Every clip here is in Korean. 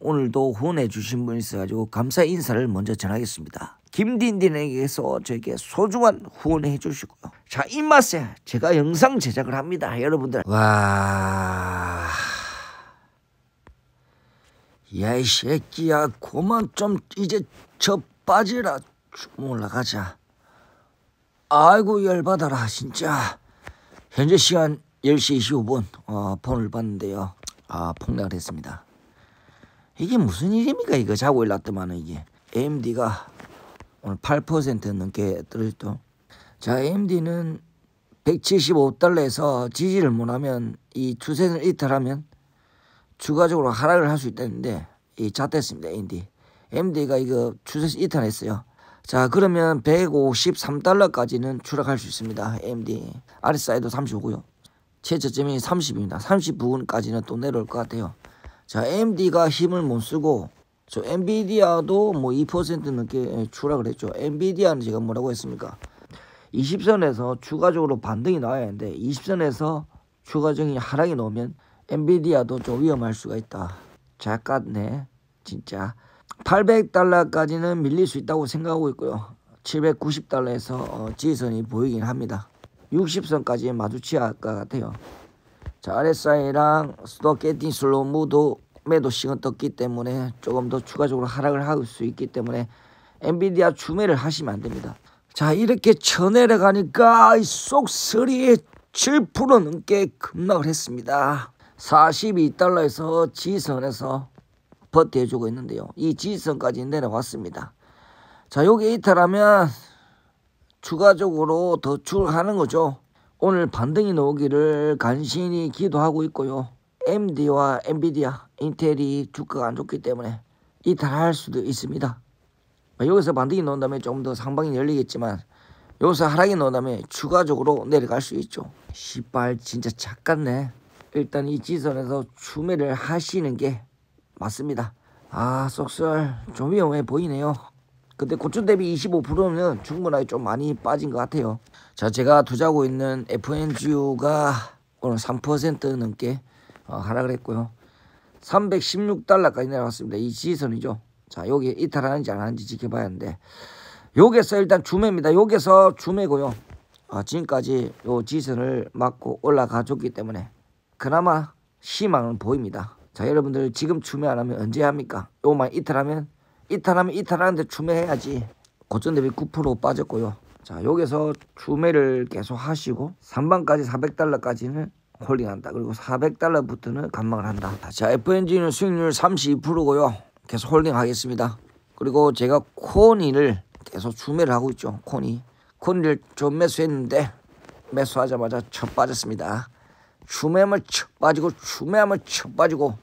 오늘도 후원해 주신 분이 있어가지고 감사 인사를 먼저 전하겠습니다. 김딘딘에게서 저에게 소중한 후원해 주시고요. 자, 입맛에 제가 영상 제작을 합니다. 여러분들. 와. 야, 이 새끼야. 그만 좀 이제 저 빠지라. 쭉 올라가자. 아이고, 열받아라. 진짜. 현재 시간 10시 25분. 어, 폰을 봤는데요. 아, 폭락을 했습니다. 이게 무슨 일입니까 이거 자고 일났더만은 이게 AMD가 오늘 8% 넘게 떨어졌죠 자 AMD는 175달러에서 지지를 못하면 이 추세를 이탈하면 추가적으로 하락을 할 수 있다는데 이 잣됐습니다 AMD AMD가 이거 추세에서 이탈했어요 자 그러면 153달러까지는 추락할 수 있습니다 AMD RSI도 35고요 최저점이 30입니다 39분까지는 또 내려올 것 같아요 자, AMD가 힘을 못 쓰고 저 엔비디아도 뭐 2% 넘게 추락을 했죠. 엔비디아는 제가 뭐라고 했습니까? 20선에서 추가적으로 반등이 나와야 하는데 20선에서 추가적인 하락이 나오면 엔비디아도 좀 위험할 수가 있다. 작갔네 진짜 800달러까지는 밀릴 수 있다고 생각하고 있고요. 790달러에서 어, 지지선이 보이긴 합니다. 60선까지 마주치야 할 것 같아요. 자랫사이랑 수도 깨딩 슬로무도 우 매도 시간 떴기 때문에 조금 더 추가적으로 하락을 할 수 있기 때문에 엔비디아 주매를 하시면 안 됩니다. 자 이렇게 쳐내려가니까 속쓰리에 7% 넘게 급락을 했습니다. 42달러에서 지선에서 버텨주고 있는데요. 이 지선까지 내려왔습니다. 자 여기 이탈하면 추가적으로 더 추락하는 거죠. 오늘 반등이 나오기를 간신히 기도하고 있고요. MD와 엔비디아, 인텔이 주가가 안 좋기 때문에 이탈할 수도 있습니다. 아, 여기서 반등이 나온다면 조금 더 상방이 열리겠지만 여기서 하락이 나온다면 추가적으로 내려갈 수 있죠. 시발 진짜 작같네. 일단 이 지선에서 추매를 하시는 게 맞습니다. 아 속설 좀 위험해 보이네요. 근데 고점 대비 25%면 충분하게 좀 많이 빠진 것 같아요. 자, 제가 투자하고 있는 FNGU가 오늘 3% 넘게 어, 하락을 했고요. 316달러까지 내려갔습니다. 이 지지선이죠. 자, 여기 이탈하는지 안 하는지 지켜봐야 하는데 여기서 일단 주매입니다. 여기서 주매고요. 아, 지금까지 요 지선을 맞고 올라가줬기 때문에 그나마 희망은 보입니다. 자 여러분들 지금 주매 안 하면 언제 합니까? 요만 이틀 하면 이탈하면 이탈하는데 추매해야지 고점 대비 9% 빠졌고요 자 여기서 추매를 계속 하시고 3번까지 400달러까지는 홀링한다 그리고 400달러부터는 감망을 한다 자 FNG는 수익률 32%고요 계속 홀링하겠습니다 그리고 제가 코니를 계속 추매를 하고 있죠 코니 코니를 좀 매수했는데 매수하자마자 쳐 빠졌습니다 추매하면 쳐 빠지고 추매하면 쳐 빠지고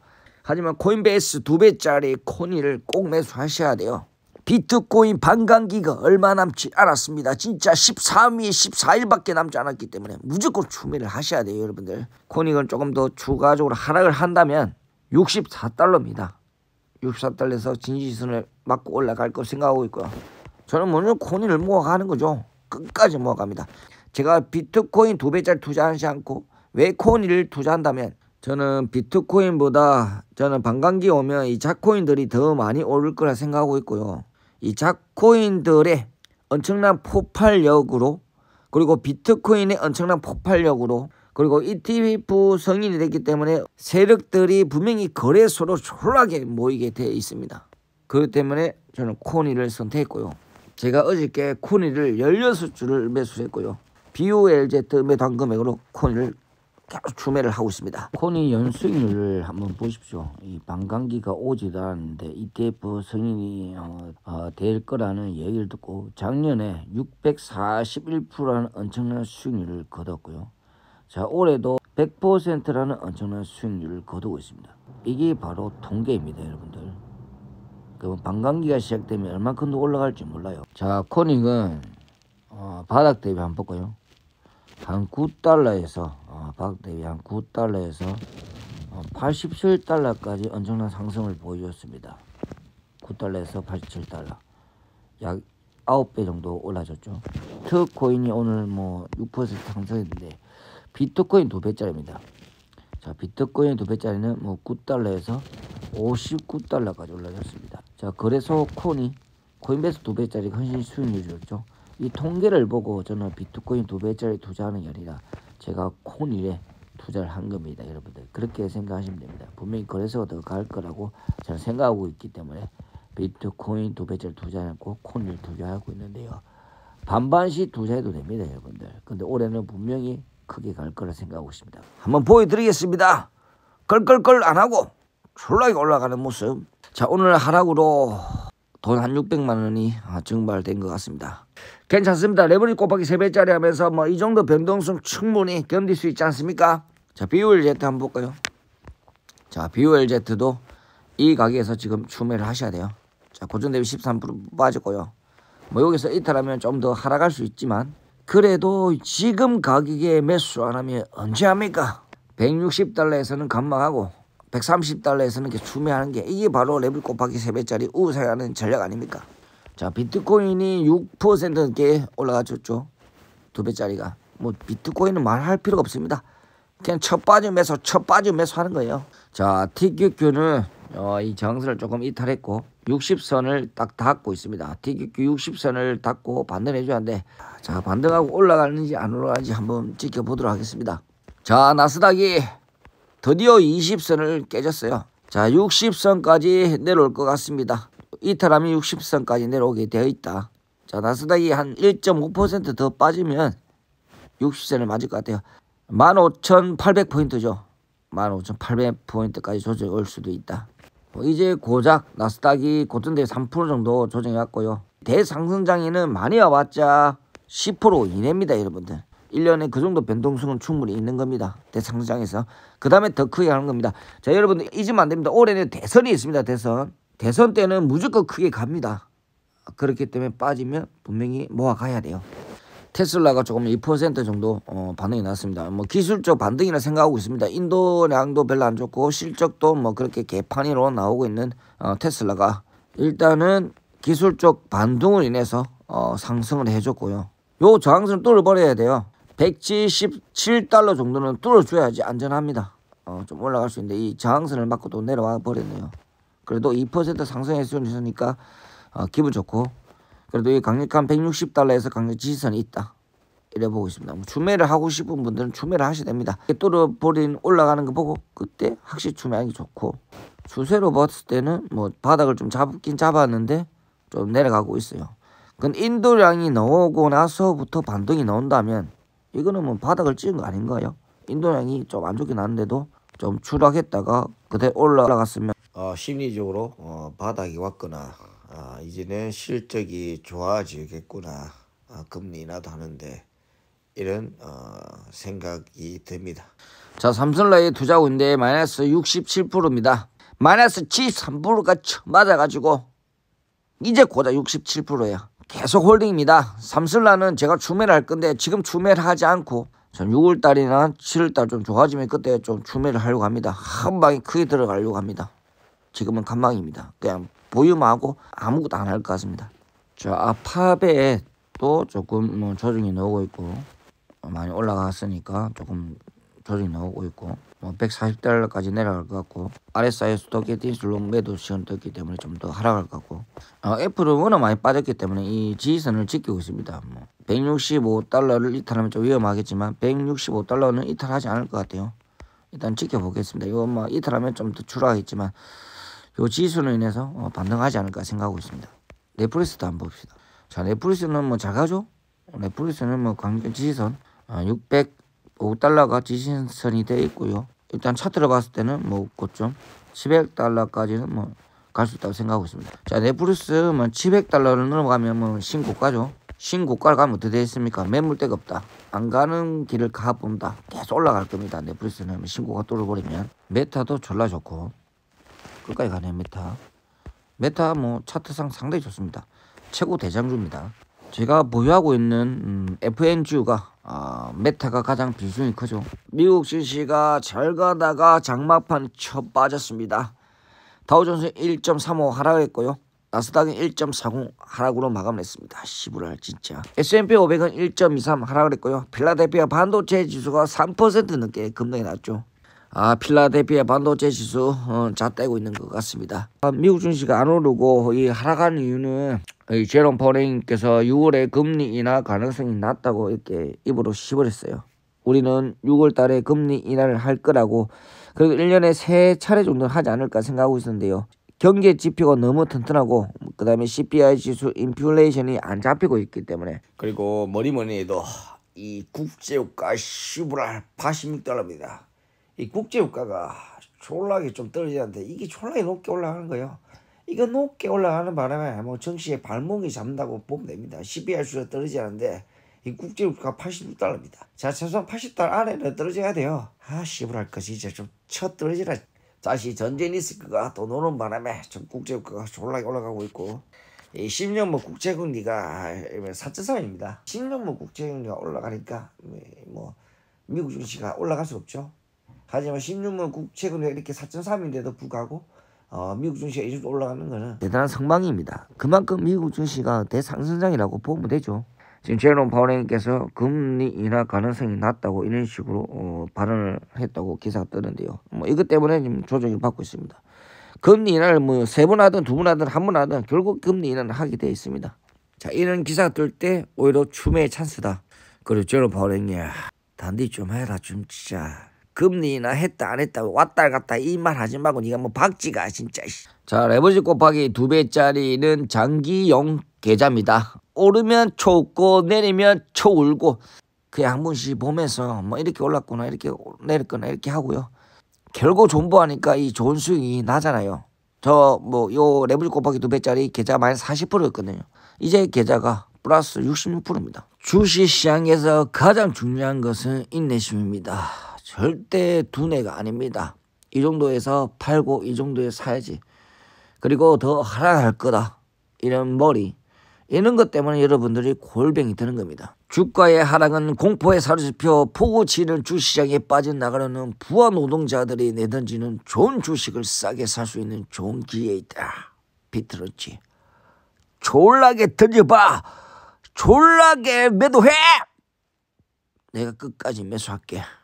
하지만 코인베이스 두배짜리 코인을 꼭 매수하셔야 돼요. 비트코인 반감기가 얼마 남지 않았습니다. 진짜 13일, 14일밖에 남지 않았기 때문에 무조건 추매를 하셔야 돼요, 여러분들. 코닉은 조금 더 추가적으로 하락을 한다면 64달러입니다. 64달러에서 진지선을 맞고 올라갈 거 생각하고 있고요. 저는 먼저 코인을 모아가는 거죠. 끝까지 모아갑니다. 제가 비트코인 두 배짜리 투자하지 않고 왜 코인을 투자한다면 저는 비트코인보다 저는 반감기 오면 이 자코인들이 더 많이 오를 거라 생각하고 있고요. 이 자코인들의 엄청난 폭발력으로 그리고 비트코인의 엄청난 폭발력으로 그리고 ETF 성인이 됐기 때문에 세력들이 분명히 거래소로 졸라게 모이게 돼 있습니다. 그렇기 때문에 저는 코니를 선택했고요. 제가 어저께 코니를 16주를 매수했고요. BOLZ 매도 한 금액으로 코니를 계속 추매를 하고 있습니다. 코니 연수익을 한번 보십시오. 이 반감기가 오지도 않는데 ETF 성인이 어, 어, 될 거라는 얘기를 듣고 작년에 641%라는 엄청난 수익률을 거뒀고요. 자 올해도 100%라는 엄청난 수익률을 거두고 있습니다. 이게 바로 통계입니다 여러분들. 그럼 반감기가 시작되면 얼마큼 더 올라갈지 몰라요. 자 코닉은 어, 바닥 대비 한번 볼까요? 한 9달러에서 박 대비 한 9달러에서 87달러까지 어, 엄청난 상승을 보여줬습니다. 9달러에서 87달러 약 9배 정도 올라졌죠. 트코인이 오늘 뭐 6% 상승했는데 비트코인 2배짜리입니다. 자, 비트코인 2배짜리는 뭐 9달러에서 59달러까지 올라졌습니다. 자, 그래서 코니 코인베이스 2배짜리 현실 수익률이었죠. 이 통계를 보고 저는 비트코인 2배짜리 투자하는 게 아니라 제가 콘일에 투자를 한 겁니다. 여러분들 그렇게 생각하시면 됩니다. 분명히 거래소가 더갈 거라고 저는 생각하고 있기 때문에 비트코인 두배째를 투자하고 콘일 투자하고 있는데요. 반반씩 투자해도 됩니다. 여러분들 근데 올해는 분명히 크게 갈 거라 생각하고 있습니다. 한번 보여드리겠습니다. 걸 걸 걸 안 하고 출락이 올라가는 모습. 자 오늘 하락으로 돈한 600만 원이 아, 증발된 것 같습니다. 괜찮습니다. 레버리 곱하기 3배짜리 하면서 뭐 이 정도 변동성 충분히 견딜 수 있지 않습니까? 자, BULZ 한번 볼까요? 자, BULZ도 이 가게에서 지금 추매를 하셔야 돼요. 자, 고점 대비 13% 빠졌고요. 뭐 여기서 이탈하면 좀 더 하락할 수 있지만 그래도 지금 가격에 매수 안 하면 언제 합니까? 160달러에서는 감망하고 130달러에서는 이렇게 수매하는 게 이게 바로 레벨 곱하기 3배짜리 우세하는 전략 아닙니까? 자 비트코인이 6% 넘게 올라가졌죠. 2배짜리가. 뭐 비트코인은 말할 필요가 없습니다. 그냥 첫 빠짐 매수 첫 빠짐 매수 하는 거예요. 자 TQQ는 어, 이 정수를 조금 이탈했고 60선을 딱 닫고 있습니다. TQQ 60선을 닫고 반등해 줘야 하는자 반등하고 올라가는지 안 올라가는지 한번 지켜보도록 하겠습니다. 자 나스닥이 드디어 20선을 깨졌어요. 자 60선까지 내려올 것 같습니다. 이탈하이 60선까지 내려오게 되어 있다. 자 나스닥이 한 1.5%더 빠지면 60선을 맞을 것 같아요. 15,800포인트죠. 15,800포인트까지 조정이 올 수도 있다. 뭐 이제 고작 나스닥이 고점대 3% 정도 조정해 왔고요. 대상승장에는 많이 와봤자 10% 이내입니다 여러분들. 1년에 그 정도 변동성은 충분히 있는 겁니다. 대상시장에서. 그 다음에 더 크게 하는 겁니다. 자 여러분들 잊으면 안됩니다. 올해는 대선이 있습니다. 대선. 대선 때는 무조건 크게 갑니다. 그렇기 때문에 빠지면 분명히 모아가야 돼요. 테슬라가 조금 2% 정도 어, 반응이 났습니다. 뭐 기술적 반등이라 생각하고 있습니다. 인도량도 별로 안 좋고 실적도 뭐 그렇게 개판이로 나오고 있는 어, 테슬라가 일단은 기술적 반등을 인해서 어, 상승을 해줬고요. 요 저항선을 뚫어버려야 돼요. 177달러 정도는 뚫어줘야지 안전합니다. 어, 좀 올라갈 수 있는데 이 저항선을 맞고 또 내려와 버렸네요. 그래도 2%상승했수 있으니까 어, 기분 좋고 그래도 이 강력한 160달러에서 강력 지지선이 있다. 이래 보고 있습니다. 뭐 추매를 하고 싶은 분들은 추매를 하셔야 됩니다. 뚫어버린 올라가는 거 보고 그때 확실히 추매하기 좋고 수세로 봤을 때는 뭐 바닥을 좀 잡긴 잡았는데 좀 내려가고 있어요. 그 인도량이 나오고 나서부터 반등이 나온다면 이거는 뭐 바닥을 찍은 거 아닌가요? 인도량이 좀 안 좋긴 한데도 좀 추락했다가 그대 올라갔으면 어, 심리적으로 어, 바닥이 왔거나 아, 이제는 실적이 좋아지겠구나 아, 금리 인도 하는데 이런 어, 생각이 듭니다. 자 삼성라의 투자군데 마이너스 67%입니다. 마이너스 73%가 맞아가지고 이제 고작 6 7예 계속 홀딩입니다. 삼슬라는 제가 주매를 할 건데 지금 주매를 하지 않고 전 6월달이나 7월달 좀 좋아지면 그때 좀 주매를 하려고 합니다. 한 방에 크게 들어가려고 합니다. 지금은 간방입니다 그냥 보유하고 아무것도 안 할 것 같습니다. 저아파베또 조금 뭐 조정이 나오고 있고 많이 올라갔으니까 조금 조정이 나오고 있고 뭐 140달러까지 내려갈 것 같고 RSI 스톡의 디슬롱 매도 시험 떴기 때문에 좀 더 하락할 것 같고 어, 애플은 워낙 많이 빠졌기 때문에 이 지지선을 지키고 있습니다. 뭐 165달러를 이탈하면 좀 위험하겠지만 165달러는 이탈하지 않을 것 같아요. 일단 지켜보겠습니다. 이거 뭐 이탈하면 좀 더 추락하겠지만 이 지수로 인해서 어, 반등하지 않을까 생각하고 있습니다. 넷플릭스도 한번 봅시다. 자 넷플릭스는 뭐잘 가죠? 넷플릭스는 뭐광경 지지선 어, 600 5달러가 지신선이 되어 있고요. 일단 차 들어봤을 때는 뭐 고점 700달러까지는 뭐 갈 수 있다고 생각하고 있습니다. 자, 네플루스 뭐 700달러를 넘어가면 뭐 신고가죠. 신고가를 가면 어떻게 되겠습니까 매물대가 없다. 안 가는 길을 가본다. 계속 올라갈 겁니다. 네플루스는 뭐 신고가 뚫어버리면 메타도 졸라 좋고 끝까지 가네 메타. 메타 뭐 차트상 상당히 좋습니다. 최고 대장주입니다. 제가 보유하고 있는 음, FNGU가 아, 메타가 가장 비중이 크죠. 미국 증시가 잘 가다가 장막판 쳐 빠졌습니다. 다우존스 1.35 하락했고요. 나스닥은 1.40 하락으로 마감했습니다. 시부랄 진짜. S&P 500은 1.23 하락을 했고요. 필라델피아 반도체 지수가 3% 넘게 급등이 났죠. 아, 필라델피아 반도체 지수 어, 잣대고 있는 것 같습니다. 아, 미국 증시가 안 오르고 이 하락한 이유는 이 제롬 포레께서 6월에 금리 인하 가능성이 낮다고 이렇게 입으로 씹어냈어요. 우리는 6월 달에 금리 인하를 할 거라고 그리고 1년에 세 차례 정도는 하지 않을까 생각하고 있었는데요. 경제 지표가 너무 튼튼하고 그다음에 CPI 지수 인플레이션이 안 잡히고 있기 때문에 그리고 뭐니 뭐니 해도 이 국제유가 1 5달 86달러입니다. 이 국제유가가 졸라게 좀 떨어지는데 이게 졸라게 높게 올라가는 거예요. 이거 높게 올라가는 바람에 뭐 정시에 발목이 잡는다고 보면 됩니다. 12월 주로 떨어지는데 이 국제유가 86달러입니다. 자, 최소한 80달러 안에는 떨어져야 돼요. 아, 씨부랄 거이짜좀첫 떨어지라. 다시 전쟁 이 있을 거가또 노는 바람에 좀 국제유가가 졸라게 올라가고 있고 이1 0년뭐 국제금리가 4.3입니다. 1 0년뭐 국제금리가 올라가니까 뭐 미국 증시가 올라갈 수 없죠. 하지만 16만 국 최근에 이렇게 4.3인데도 불구하고 어, 미국 증시가 이 정도 올라가는 거는 대단한 성망입니다 그만큼 미국 증시가 대상승장이라고 보면 되죠. 지금 제롬 파월님께서 금리 인하 가능성이 낮다고 이런 식으로 어, 발언을 했다고 기사가 뜨는데요. 뭐 이것 때문에 지금 조정을 받고 있습니다. 금리 인하를 뭐 세 번 하든 두 번 하든 한 번 하든 결국 금리 인하는 하게 돼 있습니다. 자 이런 기사가 뜰 때 오히려 춤의 찬스다. 그리고 제롬 파월님 단디 좀 해라 좀 진짜. 금리나 했다 안 했다 왔다 갔다 이 말 하지 말고 네가 뭐 박쥐가 진짜. 자레버지 곱하기 두 배짜리는 장기용 계좌입니다. 오르면 초고 내리면 초울고 그냥 한씩 보면서 뭐 이렇게 올랐구나 이렇게 내렸거나 이렇게 하고요. 결국 존버하니까 이 좋은 수익이 나잖아요. 저 뭐 요레버지 곱하기 두 배짜리 계좌 마이너스 40%였거든요. 이제 계좌가 플러스 66%입니다. 주식시장에서 가장 중요한 것은 인내심입니다. 절대 두뇌가 아닙니다. 이 정도에서 팔고 이 정도에 사야지. 그리고 더 하락할 거다. 이런 머리. 이런 것 때문에 여러분들이 골병이 되는 겁니다. 주가의 하락은 공포에 사로잡혀 포고치는 주시장에 빠져나가려는 부하 노동자들이 내던지는 좋은 주식을 싸게 살 수 있는 좋은 기회 있다. 비틀었지. 졸라게 던져봐! 졸라게 매도해! 내가 끝까지 매수할게.